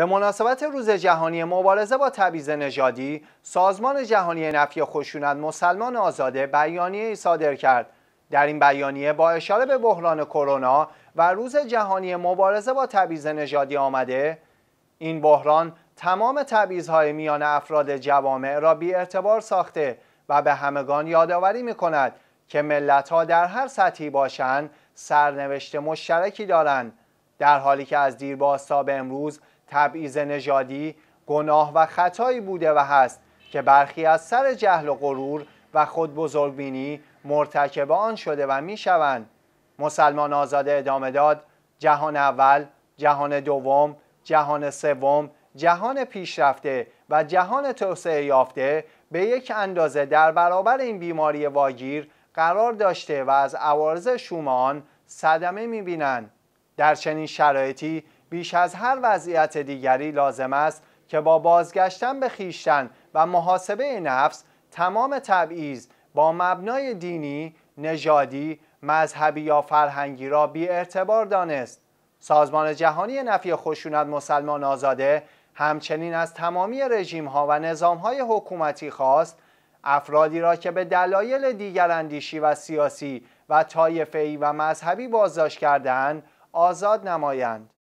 به مناسبت روز جهانی مبارزه با تبعیض نژادی، سازمان جهانی نفی خشونت مسلمان آزاده بیانیه صادر کرد. در این بیانیه با اشاره به بحران کرونا و روز جهانی مبارزه با تبعیض نژادی آمده، این بحران تمام تبعیضهای میان افراد جوامع را بی ساخته و به همگان یادآوری می کند که ها در هر سطحی باشند سرنوشت مشترکی دارند در حالی که از تا به امروز تبعیز نژادی گناه و خطایی بوده و هست که برخی از سر جهل و غرور و خود بزرگبینی مرتکب آن شده و میشوند مسلمان آزاده ادامه داد جهان اول جهان دوم جهان سوم جهان پیشرفته و جهان توسعه یافته به یک اندازه در برابر این بیماری واگیر قرار داشته و از عوارض شوم آن صدمه میبینند در چنین شرایطی بیش از هر وضعیت دیگری لازم است که با بازگشتن به خیشتن و محاسبه نفس تمام تبعیض با مبنای دینی، نژادی، مذهبی یا فرهنگی را بی ارتبار دانست. سازمان جهانی نفی خشونت مسلمان آزاده همچنین از تمامی رژیم ها و نظام های حکومتی خواست افرادی را که به دلایل دیگر اندیشی و سیاسی و طایفه‌ای و مذهبی بازداشت کردهاند آزاد نمایند.